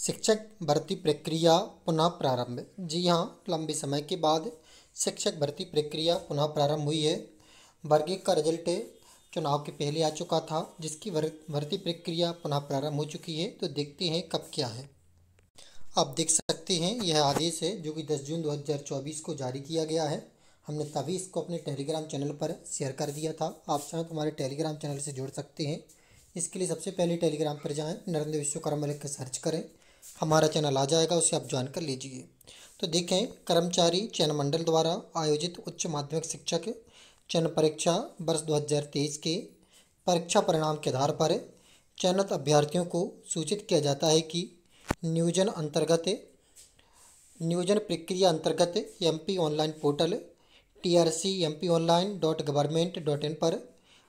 शिक्षक भर्ती प्रक्रिया पुनः प्रारंभ जी हाँ लंबे समय के बाद शिक्षक भर्ती प्रक्रिया पुनः प्रारंभ हुई है वर्गी का रिजल्ट चुनाव के पहले आ चुका था जिसकी भर्ती प्रक्रिया पुनः प्रारंभ हो चुकी है तो देखते हैं कब क्या है आप देख सकते हैं यह आदेश है जो कि 10 जून 2024 को जारी किया गया है हमने तभी इसको अपने टेलीग्राम चैनल पर शेयर कर दिया था आप शायद हमारे टेलीग्राम चैनल से जुड़ सकते हैं इसके लिए सबसे पहले टेलीग्राम पर जाएं नरेंद्र विश्वकर्म मलिक कर सर्च करें हमारा चैनल आ जाएगा उसे आप ज्वाइन कर लीजिए तो देखें कर्मचारी चयन मंडल द्वारा आयोजित उच्च माध्यमिक शिक्षक चयन परीक्षा वर्ष 2023 के परीक्षा परिणाम के आधार पर चयनित अभ्यर्थियों को सूचित किया जाता है कि नियोजन अंतर्गत नियोजन प्रक्रिया अंतर्गत M online portal T R C M P online dot government dot in पर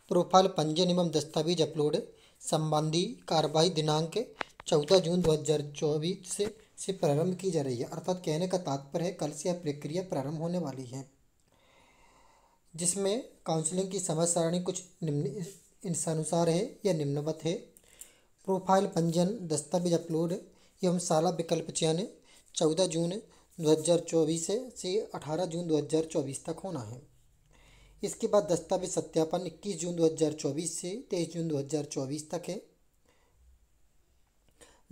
प्रोफाइल पंजीयन एवं दस्तावेज अपलोड संबंधी कार्रवाई दिनांक चौदह जून दो हज़ार चौबीस से से प्रारंभ की जा रही है अर्थात कहने का तात्पर्य है कल से यह प्रक्रिया प्रारंभ होने वाली है जिसमें काउंसलिंग की समय सारणी कुछ निम्न इंसानुसार है या निम्नवत है प्रोफाइल पंजीयन दस्तावेज अपलोड एवं शाला विकल्प चयन चौदह जून दो हज़ार चौबीस से अठारह जून दो हज़ार चौबीस तक होना है इसके बाद दस्तावेज सत्यापन इक्कीस जून 2024 से तेईस जून 2024 तक है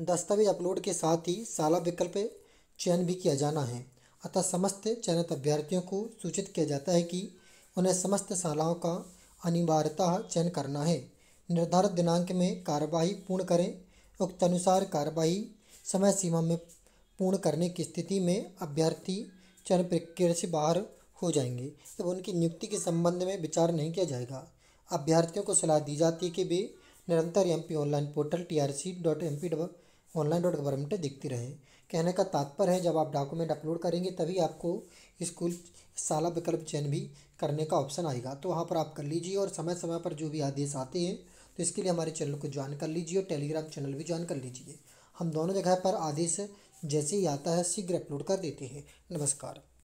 दस्तावेज अपलोड के साथ ही साला विकल्प चयन भी किया जाना है अतः समस्त चयनित अभ्यर्थियों को सूचित किया जाता है कि उन्हें समस्त शालाओं का अनिवार्यता चयन करना है निर्धारित दिनांक में कार्यवाही पूर्ण करें उक्त अनुसार कार्यवाही समय सीमा में पूर्ण करने की स्थिति में अभ्यर्थी चयन प्रक्रिया से बाहर हो जाएंगे तब उनकी नियुक्ति के संबंध में विचार नहीं किया जाएगा अभ्यर्थियों को सलाह दी जाती है कि वे निरंतर M P online portal T R C dot M P online dot government देखती रहे कहने का तात्पर्य है जब आप डॉक्यूमेंट अपलोड करेंगे तभी आपको स्कूल शाला विकल्प चयन भी करने का ऑप्शन आएगा तो वहाँ पर आप कर लीजिए और समय समय पर जो भी आदेश आते हैं तो इसके लिए हमारे चैनल को ज्वाइन कर लीजिए और टेलीग्राम चैनल भी ज्वाइन कर लीजिए हम दोनों जगह पर आदेश जैसे ही आता है शीघ्र अपलोड कर देते हैं नमस्कार